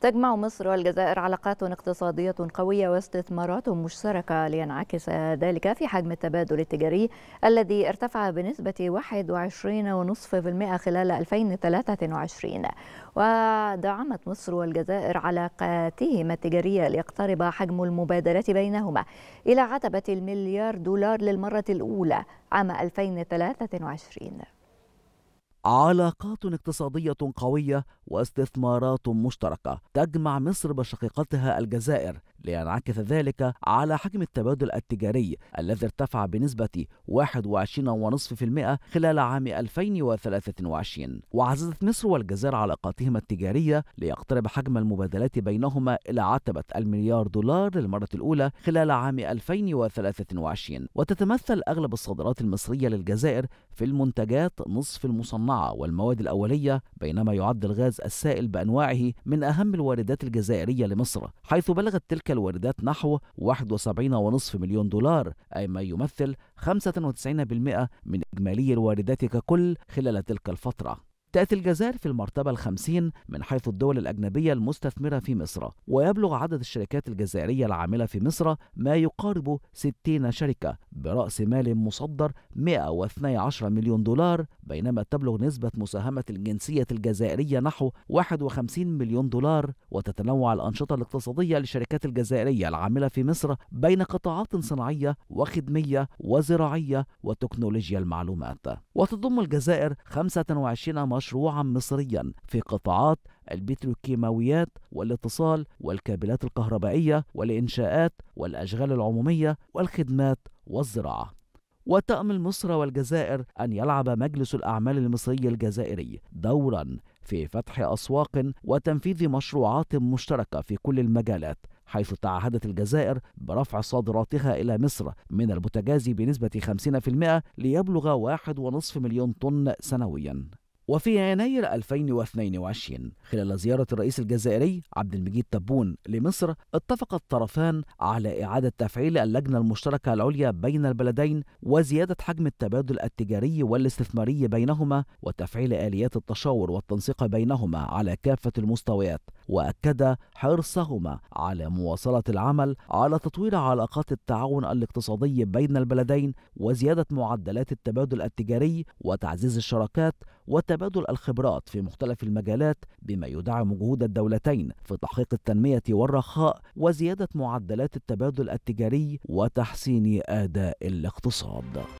تجمع مصر والجزائر علاقات اقتصادية قوية واستثمارات مشتركة لينعكس ذلك في حجم التبادل التجاري الذي ارتفع بنسبة 21.5% خلال 2023 ودعمت مصر والجزائر علاقاتهما التجارية ليقترب حجم المبادلة بينهما إلى عتبة المليار دولار للمرة الأولى عام 2023 علاقات اقتصادية قوية واستثمارات مشتركة تجمع مصر بشقيقتها الجزائر لينعكس ذلك على حجم التبادل التجاري الذي ارتفع بنسبة 21.5% خلال عام 2023 وعززت مصر والجزائر علاقاتهما التجارية ليقترب حجم المبادلات بينهما إلى عتبة المليار دولار للمرة الأولى خلال عام 2023 وتتمثل أغلب الصادرات المصرية للجزائر في المنتجات نصف المصنعة والمواد الأولية بينما يعد الغاز السائل بأنواعه من أهم الواردات الجزائرية لمصر حيث بلغت تلك الواردات نحو 71.5 مليون دولار أي ما يمثل 95% من إجمالي الواردات ككل خلال تلك الفترة تأتي الجزائر في المرتبة الخمسين من حيث الدول الأجنبية المستثمرة في مصر ويبلغ عدد الشركات الجزائرية العاملة في مصر ما يقارب 60 شركة برأس مال مصدر 112 مليون دولار بينما تبلغ نسبة مساهمة الجنسية الجزائرية نحو 51 مليون دولار وتتنوع الأنشطة الاقتصادية للشركات الجزائرية العاملة في مصر بين قطاعات صناعية وخدمية وزراعية وتكنولوجيا المعلومات وتضم الجزائر 25 مشروعا مصريا في قطاعات البتروكيماويات والاتصال والكابلات الكهربائية والإنشاءات والأشغال العمومية والخدمات والزراعة وتأمل مصر والجزائر أن يلعب مجلس الأعمال المصري الجزائري دورا في فتح أسواق وتنفيذ مشروعات مشتركة في كل المجالات حيث تعهدت الجزائر برفع صادراتها إلى مصر من البوتاجاز بنسبة 50% ليبلغ 1.5 مليون طن سنوياً وفي يناير 2022 خلال زيارة الرئيس الجزائري عبد المجيد تبون لمصر اتفق الطرفان على إعادة تفعيل اللجنة المشتركة العليا بين البلدين وزيادة حجم التبادل التجاري والاستثماري بينهما وتفعيل آليات التشاور والتنسيق بينهما على كافة المستويات وأكد حرصهما على مواصلة العمل على تطوير علاقات التعاون الاقتصادي بين البلدين وزيادة معدلات التبادل التجاري وتعزيز الشراكات وتبادل الخبرات في مختلف المجالات بما يدعم جهود الدولتين في تحقيق التنمية والرخاء وزيادة معدلات التبادل التجاري وتحسين آداء الاقتصاد